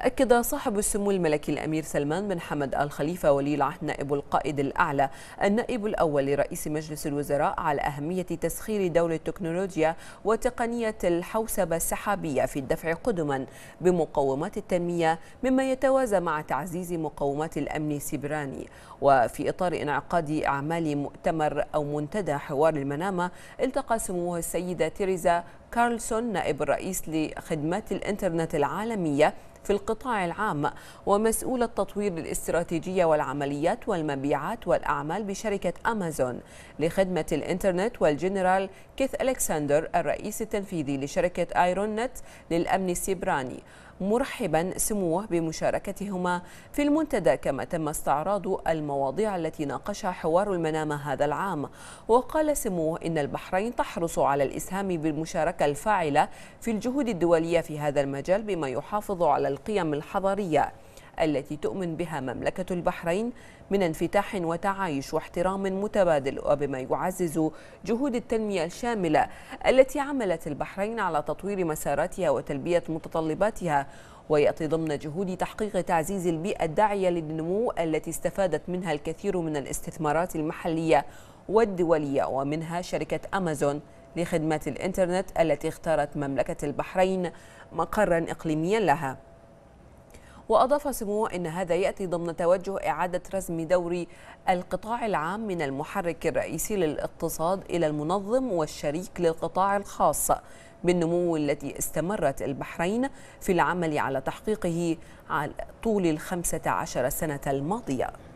أكد صاحب السمو الملكي الأمير سلمان بن حمد آل خليفة ولي العهد نائب القائد الأعلى النائب الأول لرئيس مجلس الوزراء على أهمية تسخير دور التكنولوجيا وتقنية الحوسبة السحابية في الدفع قدما بمقومات التنمية مما يتوازى مع تعزيز مقومات الأمن السبراني وفي إطار انعقاد أعمال مؤتمر أو منتدى حوار المنامة التقى سموه السيدة تيريزا كارلسون نائب الرئيس لخدمات الإنترنت العالمية في القطاع العام ومسؤول التطوير الاستراتيجية والعمليات والمبيعات والأعمال بشركة أمازون لخدمة الإنترنت والجنرال كيث ألكسندر الرئيس التنفيذي لشركة آيرون نت للأمن السيبراني مرحبا سموه بمشاركتهما في المنتدى كما تم استعراض المواضيع التي ناقشها حوار المنامة هذا العام وقال سموه إن البحرين تحرص على الإسهام بالمشاركة الفاعلة في الجهود الدولية في هذا المجال بما يحافظ على القيم الحضارية التي تؤمن بها مملكة البحرين من انفتاح وتعايش واحترام متبادل وبما يعزز جهود التنمية الشاملة التي عملت البحرين على تطوير مساراتها وتلبية متطلباتها ويأتي ضمن جهود تحقيق تعزيز البيئة الداعية للنمو التي استفادت منها الكثير من الاستثمارات المحلية والدولية ومنها شركة أمازون لخدمات الإنترنت التي اختارت مملكة البحرين مقرا إقليميا لها وأضاف سموه أن هذا يأتي ضمن توجه إعادة رسم دوري القطاع العام من المحرك الرئيسي للاقتصاد إلى المنظم والشريك للقطاع الخاص بالنمو التي استمرت البحرين في العمل على تحقيقه على طول الخمسة عشر سنة الماضية